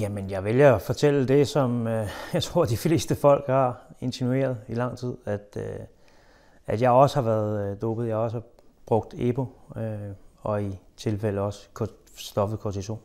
Jamen, jeg vælger at fortælle det, som øh, jeg tror, de fleste folk har insinueret i lang tid, at, øh, at jeg også har været øh, dopet, jeg også har brugt EPO, øh, og i tilfælde også stoffet kortison.